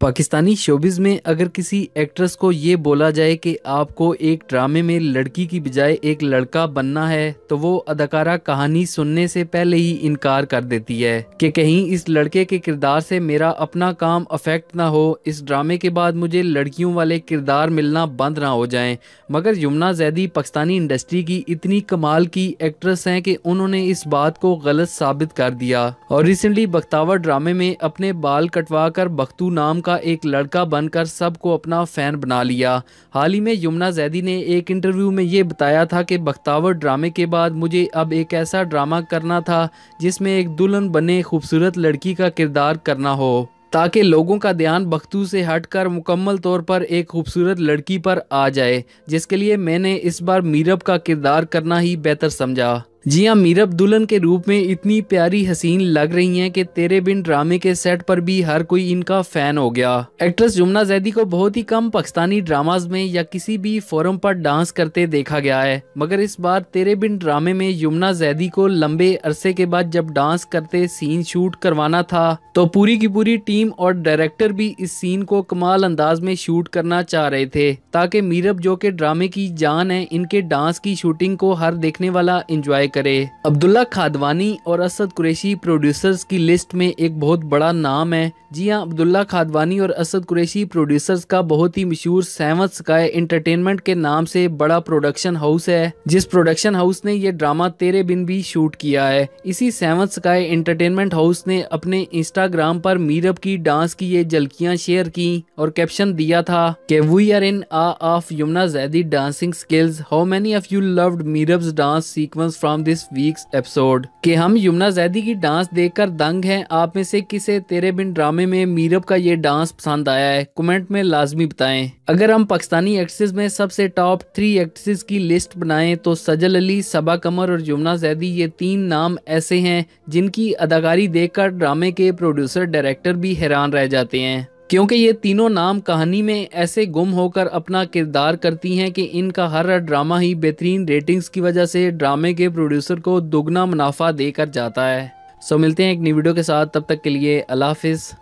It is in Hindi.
पाकिस्तानी शोबिज में अगर किसी एक्ट्रेस को ये बोला जाए कि आपको एक ड्रामे में लड़की की बजाय एक लड़का बनना है तो वो अदाकारा कहानी सुनने से पहले ही इनकार कर देती है कि कहीं इस लड़के के किरदार से मेरा अपना काम अफेक्ट ना हो इस ड्रामे के बाद मुझे लड़कियों वाले किरदार मिलना बंद ना हो जाए मगर यमुना जैदी पाकिस्तानी इंडस्ट्री की इतनी कमाल की एक्ट्रेस हैं कि उन्होंने इस बात को गलत साबित कर दिया और रिसेंटली बख्तावर ड्रामे में अपने बाल कटवा कर बख्तू नाम का का एक लड़का बनकर सबको अपना फ़ैन बना लिया हाल ही में यमुना जैदी ने एक इंटरव्यू में ये बताया था कि बख्तावर ड्रामे के बाद मुझे अब एक ऐसा ड्रामा करना था जिसमें एक दुल्हन बने खूबसूरत लड़की का किरदार करना हो ताकि लोगों का ध्यान बख्तू से हटकर मुकम्मल तौर पर एक खूबसूरत लड़की पर आ जाए जिसके लिए मैंने इस बार मीरब का किरदार करना ही बेहतर समझा जी हाँ मीरब दुल्हन के रूप में इतनी प्यारी हसीन लग रही हैं कि तेरे बिन ड्रामे के सेट पर भी हर कोई इनका फैन हो गया एक्ट्रेस जुमना जैदी को बहुत ही कम पाकिस्तानी ड्रामाज में या किसी भी फोरम पर डांस करते देखा गया है मगर इस बार तेरे बिन ड्रामे में यमुना जैदी को लंबे अरसे के बाद जब डांस करते सीन शूट करवाना था तो पूरी की पूरी टीम और डायरेक्टर भी इस सीन को कमाल अंदाज में शूट करना चाह रहे थे ताकि मीरब जो के ड्रामे की जान है इनके डांस की शूटिंग को हर देखने वाला इंजॉय करे अब्दुल्ला खादवानी और असद कुरैशी प्रोड्यूसर्स की लिस्ट में एक बहुत बड़ा नाम है जी हाँ अब्दुल्ला खादवानी और असद कुरैशी प्रोड्यूसर्स का बहुत ही मशहूर सहमत स्काई एंटरटेनमेंट के नाम से बड़ा प्रोडक्शन हाउस है जिस प्रोडक्शन हाउस ने ये ड्रामा तेरे बिन भी शूट किया है इसी सहमत स्काई एंटरटेनमेंट हाउस ने अपने इंस्टाग्राम पर मीरब की डांस की ये झलकियाँ शेयर की और कैप्शन दिया था के we are in awe of Yumna Zaidi dancing skills how many of you loved Meerab dance sequence from on this week's episode कि हम यमुना जैदी की डांस देखकर दंग हैं आप में से किसे तेरे बिन ड्रामे में मीरब का ये डांस पसंद आया है कमेंट में लाजमी बताएं अगर हम पाकिस्तानी एक्ट्रेस में सबसे टॉप थ्री एक्ट्रेस की लिस्ट बनाएं तो सजल अली सबा कमर और यमुना जैदी ये तीन नाम ऐसे हैं जिनकी अदाकारी देखकर ड्रामे के प्रोड्यूसर डायरेक्टर भी हैरान रह जाते हैं क्योंकि ये तीनों नाम कहानी में ऐसे गुम होकर अपना किरदार करती हैं कि इनका हर ड्रामा ही बेहतरीन रेटिंग्स की वजह से ड्रामे के प्रोड्यूसर को दोगुना मुनाफा देकर जाता है सो मिलते हैं एक नई वीडियो के साथ तब तक के लिए अल्लाह